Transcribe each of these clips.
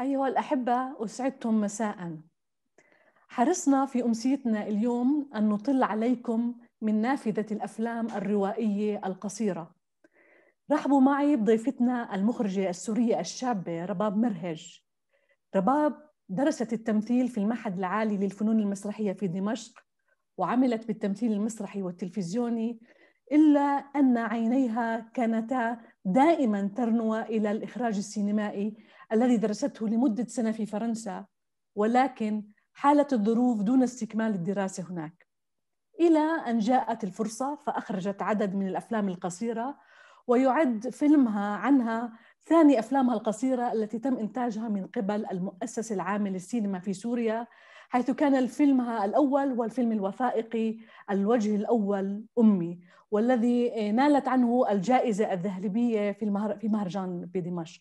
أيها الأحبة أسعدتم مساء حرصنا في أمسيتنا اليوم أن نطل عليكم من نافذة الأفلام الروائية القصيرة رحبوا معي بضيفتنا المخرجة السورية الشابة رباب مرهج رباب درست التمثيل في المعهد العالي للفنون المسرحية في دمشق وعملت بالتمثيل المسرحي والتلفزيوني إلا أن عينيها كانتا دائما ترنو إلى الإخراج السينمائي الذي درسته لمدة سنة في فرنسا ولكن حالت الظروف دون استكمال الدراسة هناك إلى أن جاءت الفرصة فأخرجت عدد من الأفلام القصيرة ويعد فيلمها عنها ثاني أفلامها القصيرة التي تم إنتاجها من قبل المؤسسة العامة للسينما في سوريا حيث كان فيلمها الأول هو الفيلم الوثائقي الوجه الأول أمي والذي نالت عنه الجائزة الذهبية في مهرجان بدمشق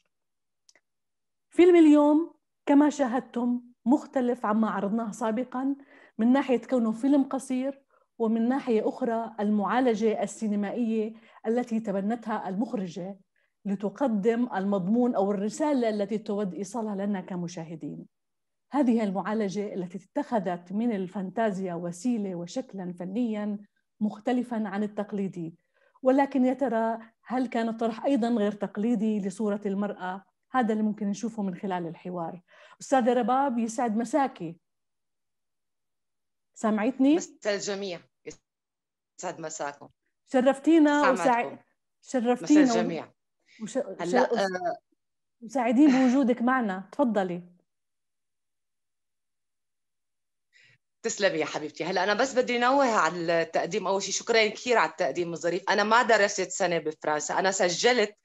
فيلم اليوم كما شاهدتم مختلف عما عرضناه سابقا من ناحية كونه فيلم قصير ومن ناحية أخرى المعالجة السينمائية التي تبنتها المخرجة لتقدم المضمون أو الرسالة التي تود إيصالها لنا كمشاهدين هذه المعالجة التي اتخذت من الفانتازيا وسيلة وشكلا فنيا مختلفا عن التقليدي ولكن يا ترى هل كان الطرح أيضا غير تقليدي لصورة المرأة هذا اللي ممكن نشوفه من خلال الحوار أستاذة رباب يسعد مساكي سامعتني؟ مساء الجميع يسعد مساكم شرفتينا وسع... شرفتينا مساء الجميع وش... هلا آه، وسعيدين بوجودك معنا تفضلي تسلمي يا حبيبتي هلا انا بس بدي نوه على التقديم اول شيء شكرا كثير على التقديم الظريف انا ما درست سنه بفرنسا انا سجلت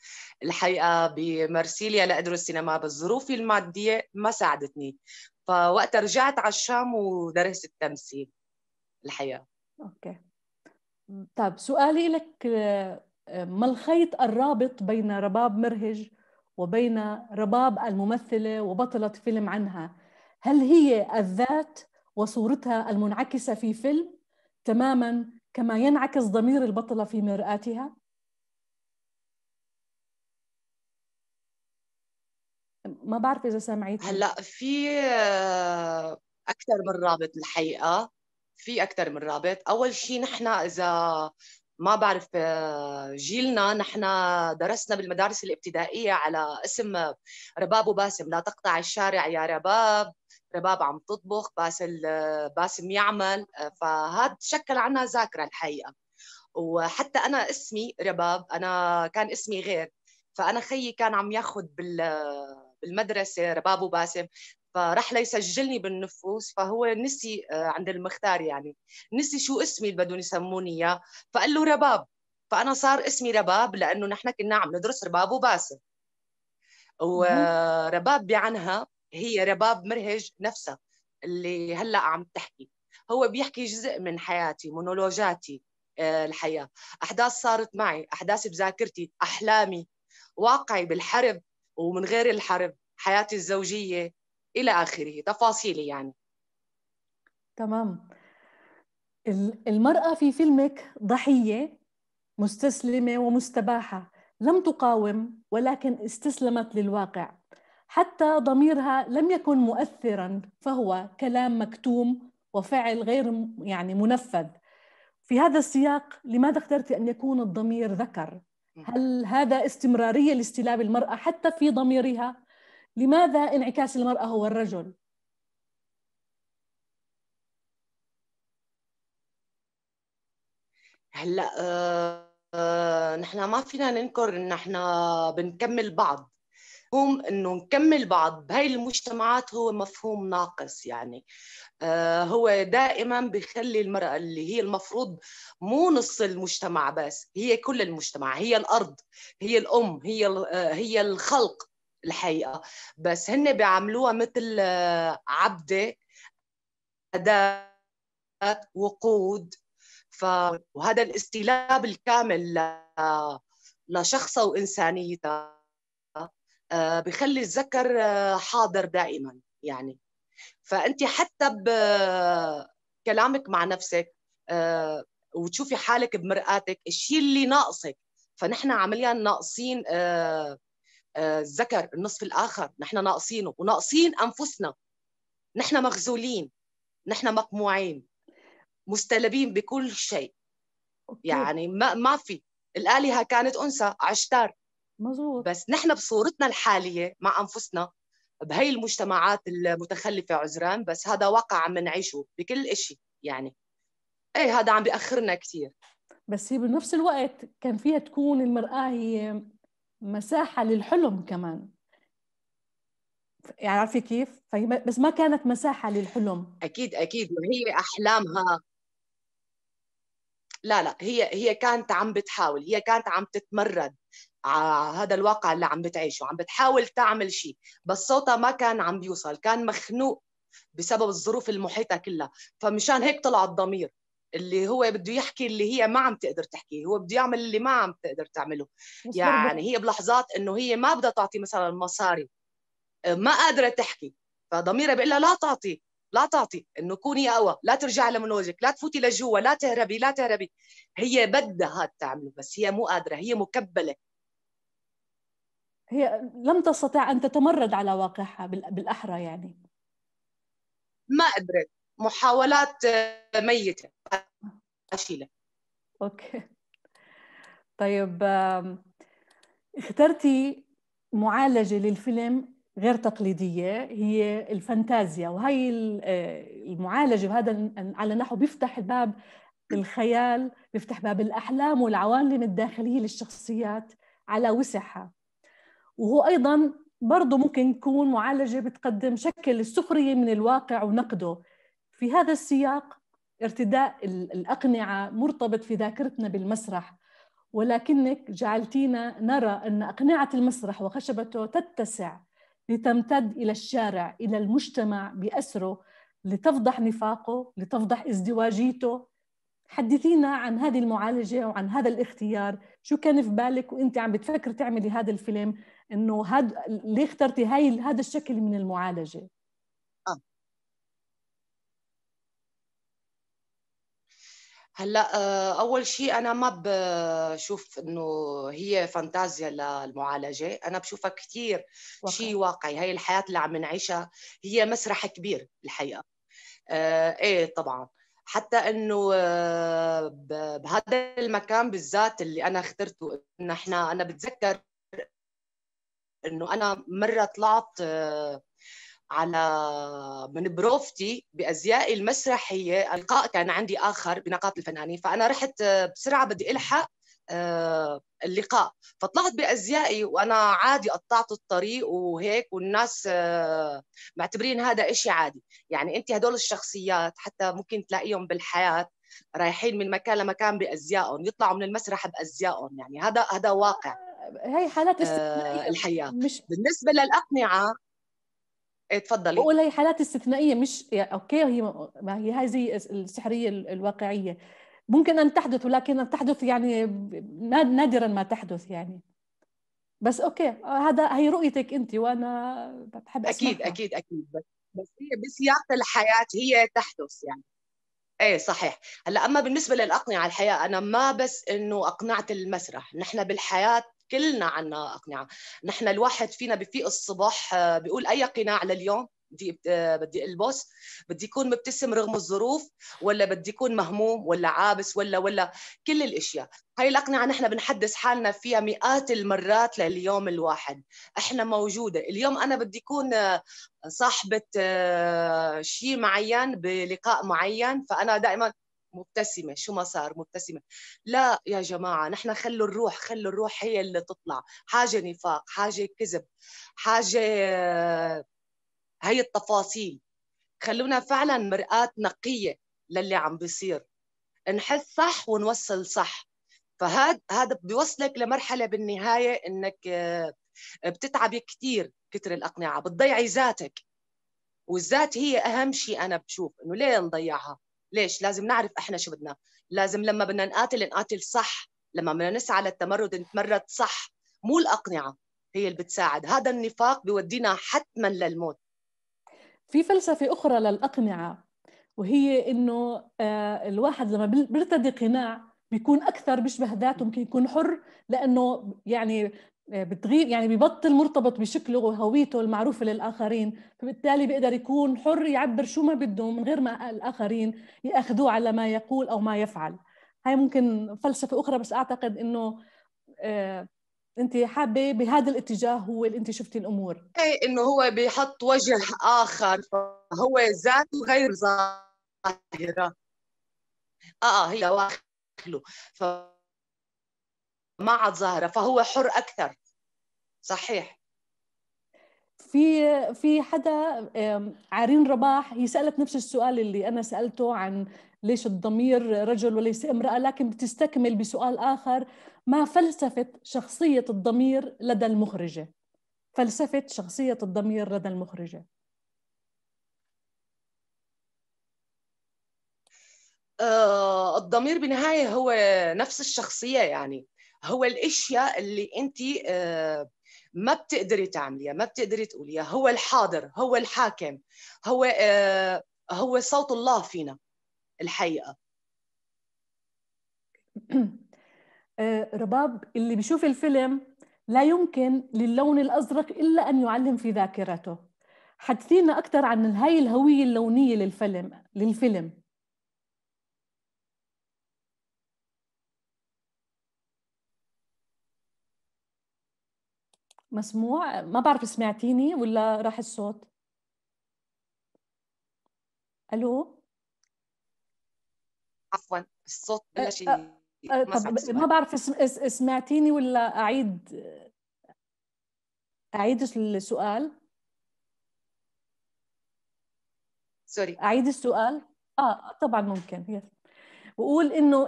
الحقيقه بمرسيليا لادرس سينما بس ظروفي الماديه ما ساعدتني فوقت رجعت على الشام ودرست التمثيل الحقيقه اوكي طيب سؤالي لك ما الخيط الرابط بين رباب مرهج وبين رباب الممثله وبطله فيلم عنها هل هي الذات وصورتها المنعكسة في فيلم تماما كما ينعكس ضمير البطلة في مرآتها ما بعرف إذا سمعت هلا في آه، أكثر من رابط الحقيقة في أكثر من رابط أول شيء نحن إذا ما بعرف آه، جيلنا نحن درسنا بالمدارس الابتدائية على اسم رباب وباسم لا تقطع الشارع يا رباب رباب عم تطبخ باسل باسم يعمل فهاد شكل عنا ذاكره الحقيقه وحتى انا اسمي رباب انا كان اسمي غير فانا خيي كان عم ياخذ بال بالمدرسه رباب وباسم فراح ليسجلني بالنفوس فهو نسي آه، عند المختار يعني نسي شو اسمي اللي بدهم يسموني اياه فقال له رباب فانا صار اسمي رباب لانه نحن كنا عم ندرس رباب وباسم ورباب بعنها هي رباب مرهج نفسها اللي هلا عم تحكي هو بيحكي جزء من حياتي مونولوجاتي آه، الحياة أحداث صارت معي أحداث بذاكرتي أحلامي واقعي بالحرب ومن غير الحرب حياتي الزوجية إلى آخره تفاصيلي يعني تمام المرأة في فيلمك ضحية مستسلمة ومستباحة لم تقاوم ولكن استسلمت للواقع حتى ضميرها لم يكن مؤثرا فهو كلام مكتوم وفعل غير يعني منفذ في هذا السياق لماذا اخترت ان يكون الضمير ذكر هل هذا استمراريه لاستلاب المراه حتى في ضميرها لماذا انعكاس المراه هو الرجل هلا آه آه نحن ما فينا ننكر ان احنا بنكمل بعض مفهوم انه نكمل بعض بهاي المجتمعات هو مفهوم ناقص يعني آه، هو دائما بخلي المرأة اللي هي المفروض مو نص المجتمع بس هي كل المجتمع هي الأرض هي الأم هي آه، هي الخلق الحقيقة بس هن بيعملوها مثل آه، عبدة أداة وقود ف... وهذا الاستلاب الكامل ل... لشخصها وإنسانيتها آه، بخلي الذكر آه، حاضر دائما يعني فانت حتى بكلامك آه، مع نفسك وتشوفي حالك بمرآتك الشيء اللي ناقصك فنحن عمليا ناقصين الذكر النصف الاخر نحن ناقصينه وناقصين انفسنا نحن مغزولين نحن مقموعين مستلبين بكل شيء يعني ما ما في الالهه كانت انثى عشتار مزبوط. بس نحن بصورتنا الحاليه مع انفسنا بهي المجتمعات المتخلفه عذران بس هذا واقع عم نعيشه بكل شيء يعني ايه هذا عم بياخرنا كثير بس هي بنفس الوقت كان فيها تكون المراه هي مساحه للحلم كمان يعني عارفه كيف؟ فهي بس ما كانت مساحه للحلم اكيد اكيد هي احلامها لا لا هي هي كانت عم بتحاول هي كانت عم تتمرد على آه، هذا الواقع اللي عم بتعيشه عم بتحاول تعمل شيء بس صوتها ما كان عم بيوصل كان مخنوق بسبب الظروف المحيطه كلها فمشان هيك طلع الضمير اللي هو بده يحكي اللي هي ما عم تقدر تحكيه هو بده يعمل اللي ما عم تقدر تعمله يعني هي بلحظات انه هي ما بدها تعطي مثلا مصاري آه، ما قادره تحكي فضميرها بيقول لها لا تعطي لا تعطي انه كوني اقوى لا ترجعي لمنوجك لا تفوتي لجوا لا تهربي لا تهربي هي بدها تعمله بس هي مو قادره هي مكبله هي لم تستطع ان تتمرد على واقعها بالاحرى يعني ما قدرت محاولات آه، ميته اشيله اوكي طيب اخترتي معالجه للفيلم غير تقليدية هي الفانتازيا وهي آه، المعالجة وهذا على نحو بيفتح باب الخيال بيفتح باب الأحلام والعوالم الداخلية للشخصيات على وسعها وهو أيضا برضه ممكن يكون معالجة بتقدم شكل السخرية من الواقع ونقده في هذا السياق ارتداء الأقنعة مرتبط في ذاكرتنا بالمسرح ولكنك جعلتينا نرى أن أقنعة المسرح وخشبته تتسع لتمتد إلى الشارع إلى المجتمع بأسره لتفضح نفاقه لتفضح ازدواجيته حدثينا عن هذه المعالجة وعن هذا الاختيار شو كان في بالك وانت عم بتفكر تعملي هذا الفيلم انه هاد ليه اخترتي هاي هذا الشكل من المعالجه هلا آه، اول شيء انا ما بشوف انه هي فانتازيا للمعالجه انا بشوفها كثير شيء واقعي هي الحياه اللي عم نعيشها هي مسرح كبير الحقيقه آه ايه طبعا حتى انه آه، بهذا المكان بالذات اللي انا اخترته نحن انا بتذكر انه انا مره طلعت آه على من بروفتي بازيائي المسرحيه القاء كان عندي اخر بنقابه الفنانين فانا رحت آه، بسرعه بدي الحق آه، اللقاء فطلعت بازيائي وانا عادي قطعت الطريق وهيك والناس آه، معتبرين هذا إشي عادي يعني انت هدول الشخصيات حتى ممكن تلاقيهم بالحياه رايحين من مكان لمكان بازيائهم يطلعوا من المسرح بازيائهم يعني هذا هذا واقع هي حالات استثنائيه الحياه مش بالنسبه للاقنعه اتفضلي بقول هي حالات استثنائيه مش اوكي هي ما هي هذه السحريه الواقعيه ممكن ان تحدث ولكن تحدث يعني نادرا ما تحدث يعني بس اوكي هذا هي رؤيتك انت وانا بحب أسمعها. اكيد اكيد اكيد بس بس هي بسياق الحياه هي تحدث يعني ايه صحيح هلا اما بالنسبه للاقنعه الحياه انا ما بس انه اقنعت المسرح نحن بالحياه كلنا عنا أقنعة نحن الواحد فينا بفيق الصباح آه، بيقول أي قناع لليوم بدي آه، بدي البس بدي يكون مبتسم رغم الظروف ولا بدي يكون مهموم ولا عابس ولا ولا كل الاشياء هاي الاقنعه نحن بنحدث حالنا فيها مئات المرات لليوم الواحد احنا موجوده اليوم انا بدي اكون آه، صاحبه شيء معين بلقاء معين فانا دائما مبتسمة شو ما صار مبتسمة لا يا جماعة نحن خلوا الروح خلوا الروح هي اللي تطلع حاجة نفاق حاجة كذب حاجة هي التفاصيل خلونا فعلا مرآة نقية للي عم بيصير نحس صح ونوصل صح فهذا هذا بيوصلك لمرحله بالنهايه انك بتتعبي كثير كثر الاقنعه بتضيعي ذاتك والذات هي اهم شيء انا بشوف انه ليه نضيعها ليش لازم نعرف احنا شو بدنا لازم لما بدنا نقاتل نقاتل صح لما بدنا نسعى للتمرد نتمرد صح مو الاقنعه هي اللي بتساعد هذا النفاق بيودينا حتما للموت في فلسفه اخرى للاقنعه وهي انه آه، الواحد لما بيرتدي قناع بيكون اكثر بيشبه ذاته ممكن يكون حر لانه يعني آه، بتغير يعني ببطل مرتبط بشكله وهويته المعروفه للاخرين فبالتالي بيقدر يكون حر يعبر شو ما بده من غير ما الاخرين ياخذوه على ما يقول او ما يفعل هاي ممكن فلسفه اخرى بس اعتقد انه آه، انت حابه بهذا الاتجاه هو اللي انت شفتي الامور اي انه هو بيحط وجه اخر هو ذاته غير ظاهره اه, آه، هي واخله ما عاد ظاهره فهو حر اكثر صحيح في في حدا عارين رباح هي سالت نفس السؤال اللي انا سالته عن ليش الضمير رجل وليس امراه لكن بتستكمل بسؤال اخر ما فلسفه شخصيه الضمير لدى المخرجه فلسفه شخصيه الضمير لدى المخرجه آه، الضمير بنهايه هو نفس الشخصية يعني هو الاشياء اللي انت آه، ما بتقدري تعمليها ما بتقدري تقوليها هو الحاضر هو الحاكم هو آه، هو صوت الله فينا الحقيقه آه، رباب اللي بيشوف الفيلم لا يمكن للون الازرق الا ان يعلم في ذاكرته حدثينا اكثر عن هاي الهويه اللونيه للفيلم للفيلم مسموع ما بعرف سمعتيني ولا راح الصوت الو عفوا الصوت أه، بلش أه، طب ما بعرف سمعتيني ولا اعيد اعيد السؤال سوري اعيد السؤال اه طبعا ممكن يس بقول انه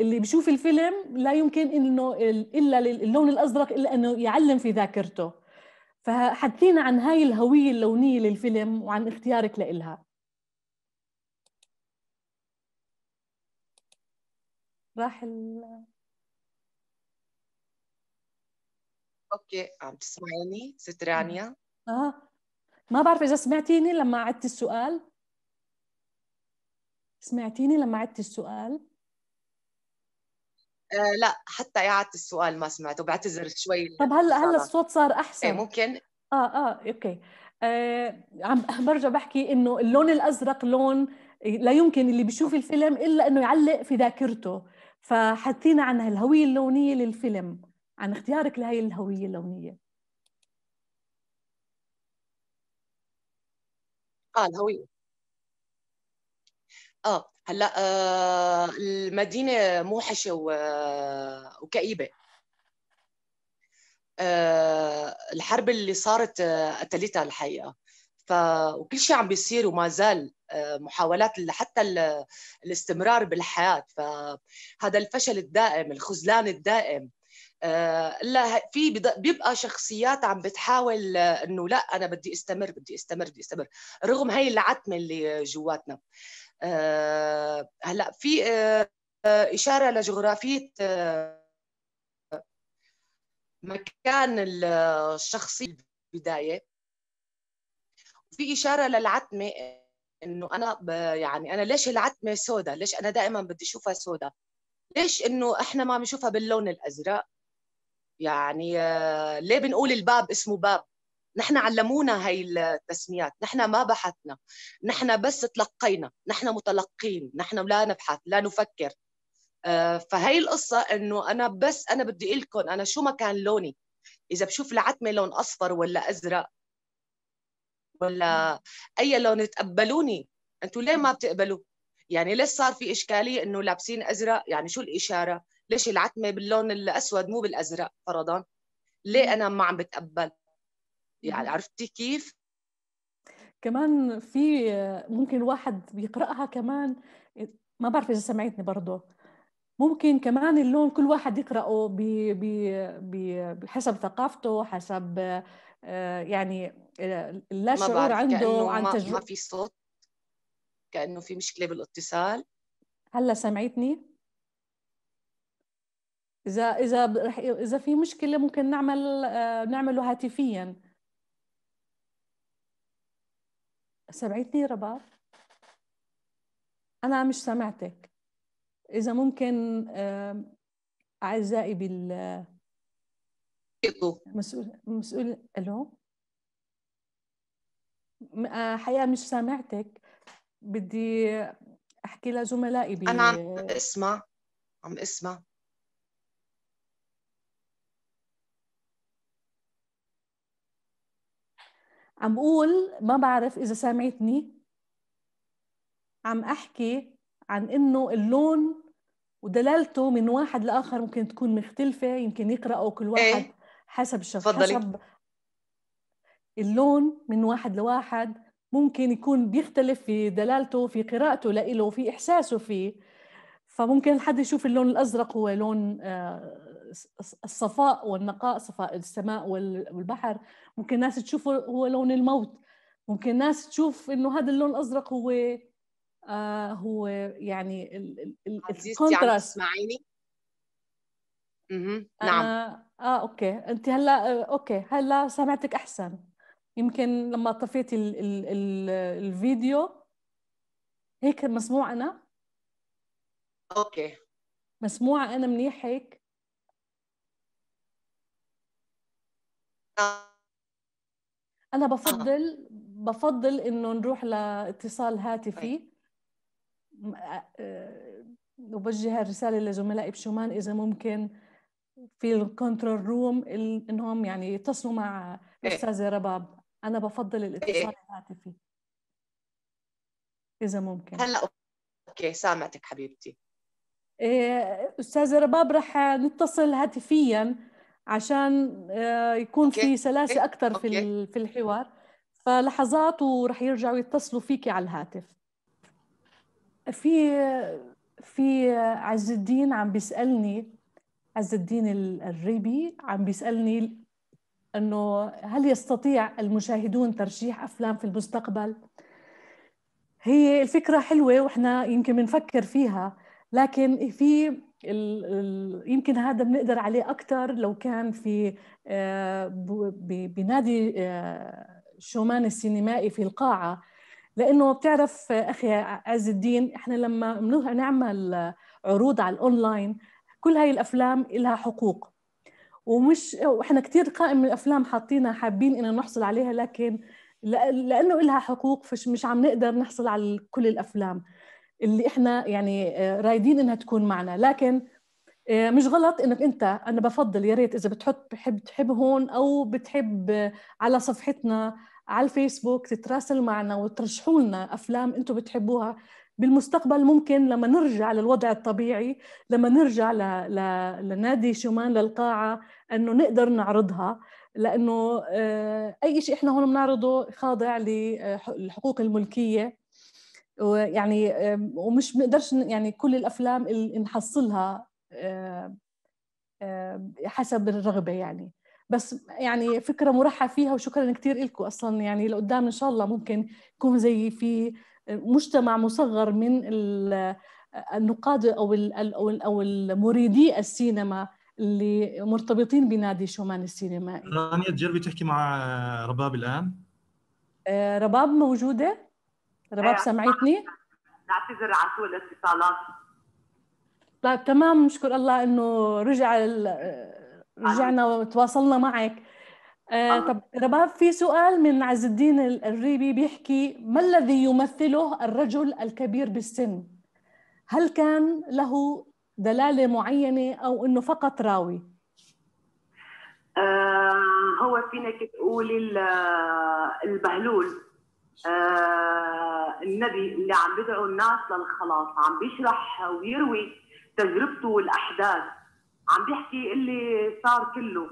اللي بيشوف الفيلم لا يمكن انه الا اللون الازرق الا انه يعلم في ذاكرته فحدثينا عن هاي الهويه اللونيه للفيلم وعن اختيارك لإلها راح ال... اوكي عم تسمعيني ست رانيا اه ما بعرف اذا سمعتيني لما عدت السؤال سمعتيني لما عدت السؤال؟ آه لا حتى إعادة السؤال ما سمعته بعتذر شوي طب هلا هلا الصوت صار أحسن إيه ممكن آه آه أوكي آه عم برجع بحكي إنه اللون الأزرق لون لا يمكن اللي بيشوف الفيلم إلا إنه يعلق في ذاكرته فحكينا عن الهوية اللونية للفيلم عن اختيارك لهي الهوية اللونية اه الهوية اه هلا آه المدينه موحشه وكئيبه آه الحرب اللي صارت آه قتلتها الحقيقه ف وكل شيء عم بيصير وما زال آه محاولات لحتى الاستمرار بالحياه فهذا الفشل الدائم الخذلان الدائم آه، لا في بيبقى شخصيات عم بتحاول آه، انه لا انا بدي استمر بدي استمر بدي استمر رغم هي العتمه اللي جواتنا آه، هلا في آه، اشاره لجغرافيه آه، مكان الشخصي البدايه وفي اشاره للعتمه انه انا يعني انا ليش العتمه سوداء ليش انا دائما بدي اشوفها سوداء ليش انه احنا ما بنشوفها باللون الازرق يعني ليه بنقول الباب اسمه باب نحن علمونا هاي التسميات نحن ما بحثنا نحن بس تلقينا نحن متلقين نحن لا نبحث لا نفكر آه، فهي القصة انه انا بس انا بدي اقول لكم انا شو ما كان لوني اذا بشوف العتمة لون اصفر ولا ازرق ولا اي لون تقبلوني انتوا ليه ما بتقبلوا يعني ليش صار في اشكالية انه لابسين ازرق يعني شو الاشارة ليش العتمة باللون الاسود مو بالازرق فرضا ليه انا ما عم بتقبل يعني عرفتي كيف؟ كمان في ممكن واحد بيقرأها كمان ما بعرف إذا سمعتني برضه ممكن كمان اللون كل واحد يقرأه ب ب بحسب ثقافته حسب آه، يعني اللا آه، شعور عنده عن تجربة ما في صوت كأنه في مشكلة بالاتصال هلا سمعتني؟ إذا إذا إذا في مشكلة ممكن نعمل آه، نعمله هاتفياً سمعتني ليره انا مش سامعتك اذا ممكن اعزائي بال مسؤول مسؤول الو آه، حقيقه مش سامعتك بدي احكي لزملائي بي... انا عم اسمع عم اسمع عم بقول ما بعرف اذا سامعتني عم احكي عن انه اللون ودلالته من واحد لاخر ممكن تكون مختلفه يمكن يقراوا كل إيه. واحد حسب الشخص حسب اللون من واحد لواحد ممكن يكون بيختلف في دلالته في قراءته لإله في احساسه فيه فممكن حد يشوف اللون الازرق هو لون آه، الصفاء والنقاء صفاء السماء والبحر ممكن ناس تشوفه هو لون الموت ممكن ناس تشوف انه هذا اللون الازرق هو آه هو يعني الكونتراست تسمعيني؟ آه، نعم آه،, آه, اوكي انت هلا آه، اوكي هلا سمعتك احسن يمكن لما طفيتي الـ الـ الـ الفيديو هيك مسموع انا اوكي مسموعه انا منيح هيك انا آه. بفضل بفضل انه نروح لاتصال هاتفي وبوجه طيب. الرساله لزملائي بشومان اذا ممكن في الكنترول روم انهم يعني يتصلوا مع الاستاذه إيه. رباب انا بفضل الاتصال إيه. الهاتفي اذا ممكن هلا اوكي سامعتك حبيبتي إيه، استاذه رباب رح نتصل هاتفيا عشان آه، يكون في سلاسه اكثر في في الحوار فلحظات ورح يرجعوا يتصلوا فيكي على الهاتف في في عز الدين عم بيسالني عز الدين الريبي عم بيسالني انه هل يستطيع المشاهدون ترشيح افلام في المستقبل هي الفكره حلوه واحنا يمكن بنفكر فيها لكن في ال يمكن هذا بنقدر عليه اكثر لو كان في آه، بنادي آه، شومان السينمائي في القاعه لانه بتعرف اخي عز الدين احنا لما نعمل عروض على الاونلاين كل هاي الافلام لها حقوق ومش واحنا كثير من الافلام حاطينها حابين إن نحصل عليها لكن لانه لها حقوق فمش عم نقدر نحصل على كل الافلام اللي احنا يعني آه، رايدين انها تكون معنا لكن آه، مش غلط انك انت انا بفضل يا ريت اذا بتحط بحب تحب هون او بتحب آه، على صفحتنا على الفيسبوك تتراسل معنا وترشحوا لنا افلام انتم بتحبوها بالمستقبل ممكن لما نرجع للوضع الطبيعي لما نرجع ل... ل... لنادي شومان للقاعة أنه نقدر نعرضها لأنه أي شيء إحنا هون بنعرضه خاضع لحقوق الملكية ويعني ومش بنقدرش يعني كل الافلام اللي نحصلها حسب الرغبه يعني بس يعني فكره مرحب فيها وشكرا كثير لكم اصلا يعني لقدام ان شاء الله ممكن يكون زي في مجتمع مصغر من النقاد او او مريدي السينما اللي مرتبطين بنادي شومان السينمائي رانيا تجربي تحكي مع آه، رباب الان آه، رباب موجوده رباب آه، سمعتني؟ نعتذر عن سوء الاتصالات طيب تمام نشكر الله انه رجع رجعنا وتواصلنا معك آه, آه. طب رباب في سؤال من عز الدين الريبي بيحكي ما الذي يمثله الرجل الكبير بالسن؟ هل كان له دلاله معينه او انه فقط راوي؟ آه هو فينك تقولي آه، البهلول آه، النبي اللي عم بدعو الناس للخلاص عم بيشرح ويروي تجربته والاحداث عم بيحكي اللي صار كله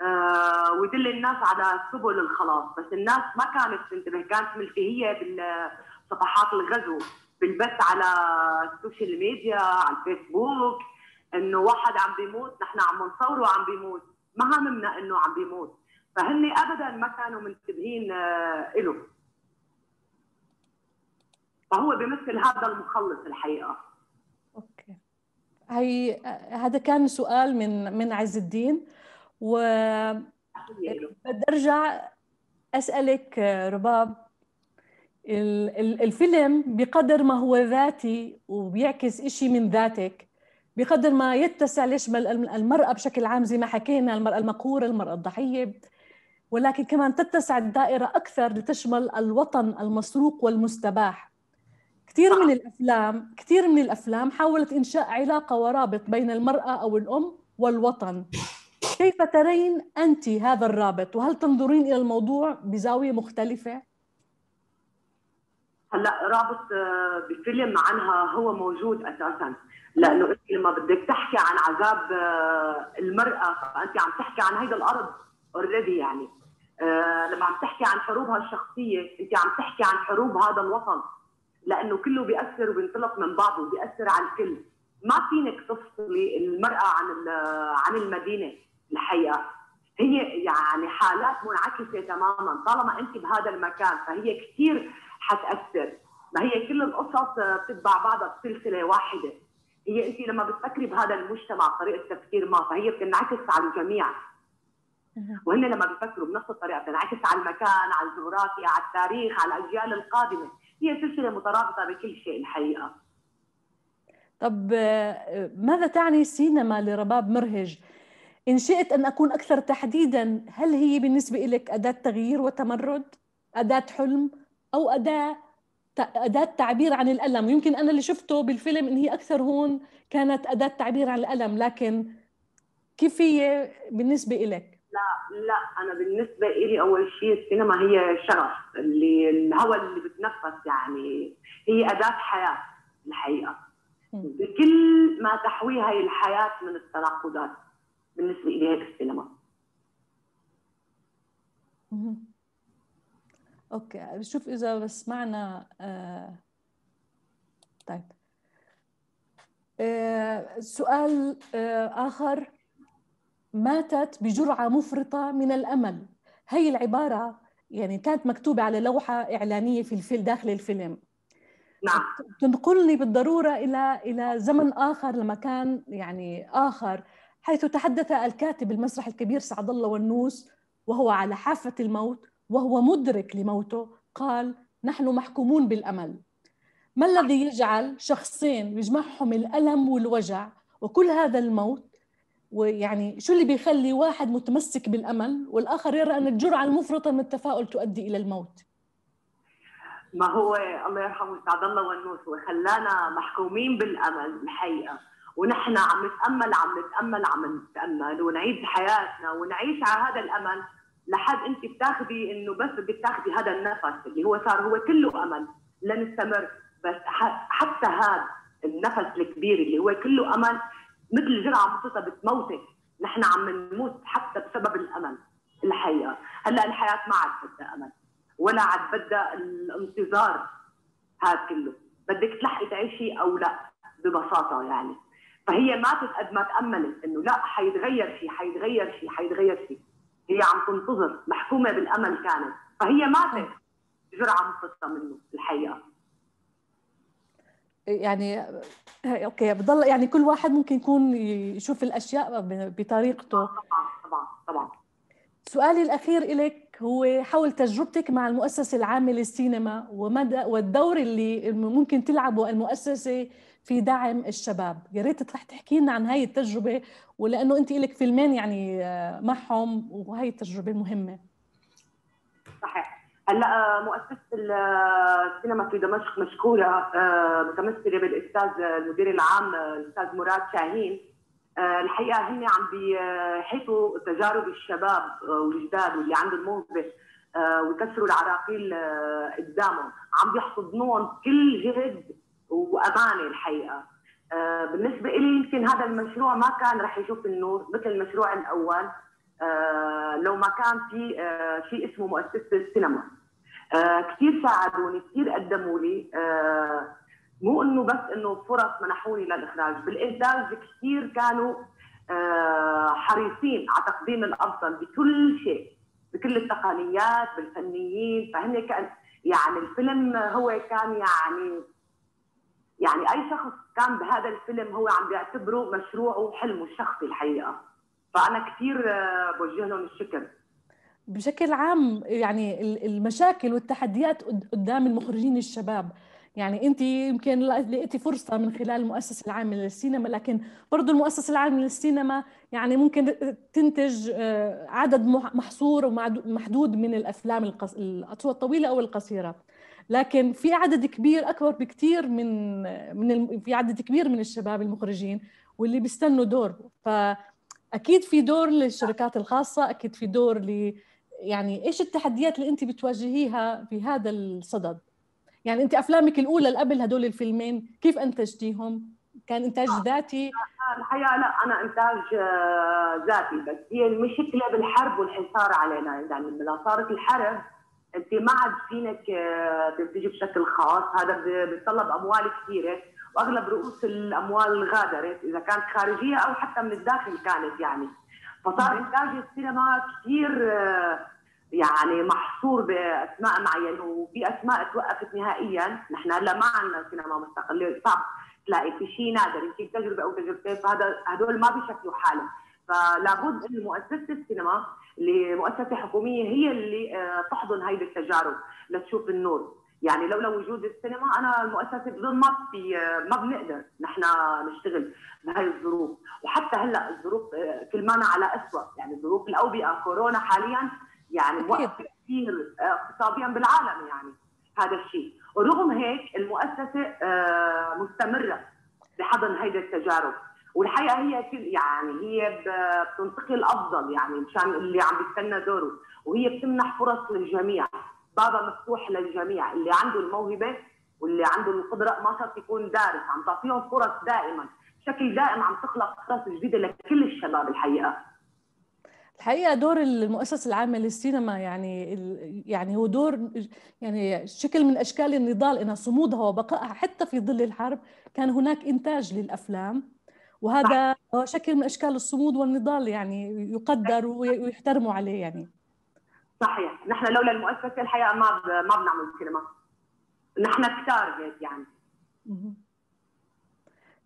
آه، ويدل الناس على سبل الخلاص بس الناس ما كانت تنتبه كانت ملتهيه بالصفحات الغزو بالبث على السوشيال ميديا على الفيسبوك انه واحد عم بيموت نحن عم نصوره عم بيموت ما هممنا انه عم بيموت فهن ابدا ما كانوا منتبهين آه، له فهو بيمثل هذا المخلص الحقيقه اوكي هي هذا كان سؤال من من عز الدين و بدي ارجع اسالك رباب الفيلم بقدر ما هو ذاتي وبيعكس إشي من ذاتك بقدر ما يتسع ليشمل المرأة بشكل عام زي ما حكينا المرأة المقهورة المرأة الضحية ولكن كمان تتسع الدائرة أكثر لتشمل الوطن المسروق والمستباح كثير من الافلام كثير من الافلام حاولت انشاء علاقه ورابط بين المراه او الام والوطن كيف ترين انت هذا الرابط وهل تنظرين الى الموضوع بزاويه مختلفه هلا رابط آه، بفيلم عنها هو موجود اساسا لانه انت لما بدك تحكي عن عذاب آه، المراه فانت عم تحكي عن هيدا الارض اوريدي يعني آه، لما عم تحكي عن حروبها الشخصيه انت عم تحكي عن حروب هذا الوطن لانه كله بياثر وبينطلق من بعضه وبياثر على الكل ما فينك تفصلي المراه عن عن المدينه الحقيقه هي يعني حالات منعكسه تماما طالما انت بهذا المكان فهي كثير حتاثر ما هي كل القصص بتتبع بعضها بسلسله واحده هي انت لما بتفكري بهذا المجتمع طريقه تفكير ما فهي بتنعكس على الجميع وهن لما بيفكروا بنفس الطريقه بتنعكس على المكان على الجغرافيا على التاريخ على الاجيال القادمه هي سلسله مترابطه بكل شيء الحقيقه طب ماذا تعني السينما لرباب مرهج؟ إن شئت أن أكون أكثر تحديدا هل هي بالنسبة لك أداة تغيير وتمرد؟ أداة حلم؟ أو أداة أداة تعبير عن الألم يمكن أنا اللي شفته بالفيلم إن هي أكثر هون كانت أداة تعبير عن الألم لكن كيف هي بالنسبة لك؟ لا لا انا بالنسبه لي اول شيء السينما هي شغف اللي الهوى اللي بتنفس يعني هي اداه حياه الحقيقه بكل ما تحويه هي الحياه من التناقضات بالنسبه لي هيك السينما اوكي بشوف اذا بس معنا آه... طيب آه... سؤال آه... اخر ماتت بجرعة مفرطة من الأمل هي العبارة يعني كانت مكتوبة على لوحة إعلانية في الفيل داخل الفيلم نعم تنقلني بالضرورة إلى إلى زمن آخر لمكان يعني آخر حيث تحدث الكاتب المسرح الكبير سعد الله والنوس وهو على حافة الموت وهو مدرك لموته قال نحن محكومون بالأمل ما الذي يجعل شخصين يجمعهم الألم والوجع وكل هذا الموت ويعني شو اللي بيخلي واحد متمسك بالامل والاخر يرى ان الجرعه المفرطه من التفاؤل تؤدي الى الموت ما هو الله يرحمه سعد الله ونوس وخلانا محكومين بالامل الحقيقه ونحن عم نتامل عم نتامل عم نتامل ونعيد حياتنا ونعيش على هذا الامل لحد انت بتاخذي انه بس بدك تاخذي هذا النفس اللي هو صار هو كله امل لنستمر بس حتى هذا النفس الكبير اللي هو كله امل مثل جرعه مخصوصه بتموتك نحن عم نموت حتى بسبب الامل الحقيقه هلا الحياه ما عاد بدها امل ولا عاد بدها الانتظار هذا كله بدك تلحقي تعيشي او لا ببساطه يعني فهي ماتت قد ما تاملت انه لا حيتغير شيء حيتغير شيء حيتغير شيء هي عم تنتظر محكومه بالامل كانت فهي ماتت جرعه مخصصه منه الحقيقه يعني اوكي بضل يعني كل واحد ممكن يكون يشوف الاشياء بطريقته طبعا طبعا طبعا سؤالي الاخير لك هو حول تجربتك مع المؤسسه العامه للسينما ومدى والدور اللي ممكن تلعبه المؤسسه في دعم الشباب يا ريت تروح تحكي لنا عن هاي التجربه ولانه انت لك فيلمين يعني آه، معهم وهي التجربه مهمه صحيح هلا آه، مؤسسه السينما آه، في دمشق مشكوره آه، متمثله بالاستاذ المدير العام الاستاذ مراد شاهين الحقيقه هن عم بيحيطوا تجارب الشباب والجداد واللي عندهم موهبه ويكسروا العراقيل قدامهم عم بيحتضنوهم كل جهد وامانه الحقيقه بالنسبه لي يمكن هذا المشروع ما كان رح يشوف النور مثل المشروع الاول آه، لو ما كان في شيء آه، اسمه مؤسسه السينما آه، كثير ساعدوني كثير قدموا لي مو انه بس انه فرص منحوني للاخراج بالانتاج كثير كانوا حريصين على تقديم الافضل بكل شيء بكل التقنيات بالفنيين فهن كان يعني الفيلم هو كان يعني يعني اي شخص كان بهذا الفيلم هو عم بيعتبره مشروعه وحلمه الشخصي الحقيقه فانا كثير آه، بوجه لهم الشكر بشكل عام يعني المشاكل والتحديات قدام المخرجين الشباب يعني انت يمكن لقيتي فرصه من خلال المؤسسه العامه للسينما لكن برضه المؤسسه العامه للسينما يعني ممكن تنتج آه، عدد محصور ومحدود من الافلام الاطوال الطويله او القصيره لكن في عدد كبير اكبر بكثير من آه، من في عدد كبير من الشباب المخرجين واللي بيستنوا دور ف اكيد في دور للشركات الخاصه اكيد في دور ل يعني ايش التحديات اللي انت بتواجهيها بهذا الصدد يعني انت افلامك الاولى اللي قبل هدول الفيلمين كيف انتجتيهم كان انتاج آه، ذاتي آه، آه، الحقيقه لا انا انتاج ذاتي بس هي المشكله بالحرب والحصار علينا يعني لما صارت الحرب انت ما عاد فينك تنتجي بشكل خاص هذا بيتطلب اموال كثيره واغلب رؤوس الاموال غادرت اذا كانت خارجيه او حتى من الداخل كانت يعني فصار انتاج السينما كثير آه، يعني محصور باسماء معينه وفي اسماء توقفت نهائيا نحن هلا ما عندنا سينما مستقله صعب تلاقي في شيء نادر يمكن تجربه او تجربتين فهذا هدول ما بيشكلوا حالهم فلابد انه مؤسسه السينما اللي مؤسسه حكوميه هي اللي آه، تحضن هيدي التجارب لتشوف النور يعني لولا وجود السينما انا المؤسسه بظن ما في ما بنقدر نحن نشتغل بهي الظروف وحتى هلا الظروف كل مانا على اسوء يعني ظروف الاوبئه كورونا حاليا يعني موقف كثير آه، اقتصاديا بالعالم يعني هذا الشيء ورغم هيك المؤسسه آه، مستمره بحضن هيدي التجارب والحقيقه هي يعني هي بتنتقي الافضل يعني مشان اللي عم بيستنى دوره وهي بتمنح فرص للجميع بابا مفتوح للجميع اللي عنده الموهبه واللي عنده القدره ما شرط يكون دارس عم تعطيهم فرص دائما بشكل دائم عم تخلق فرص جديده لكل الشباب الحقيقه الحقيقه دور المؤسسه العامه للسينما يعني يعني هو دور يعني شكل من اشكال النضال انها صمودها وبقائها حتى في ظل الحرب كان هناك انتاج للافلام وهذا شكل من اشكال الصمود والنضال يعني يقدر ويحترموا عليه يعني صحيح نحن لولا المؤسسه الحقيقه ما ب... ما بنعمل سينما نحن كثار هيك يعني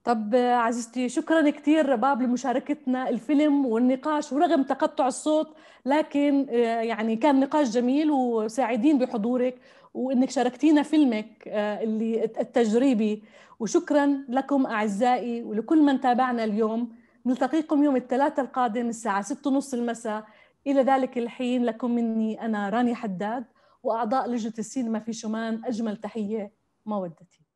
طب عزيزتي شكرا كثير باب لمشاركتنا الفيلم والنقاش ورغم تقطع الصوت لكن آه، يعني كان نقاش جميل وسعيدين بحضورك وانك شاركتينا فيلمك آه، اللي التجريبي وشكرا لكم اعزائي ولكل من تابعنا اليوم نلتقيكم يوم الثلاثاء القادم الساعه 6:30 المساء إلى ذلك الحين لكم مني أنا راني حداد وأعضاء لجنة السينما في شمان أجمل تحية مودتي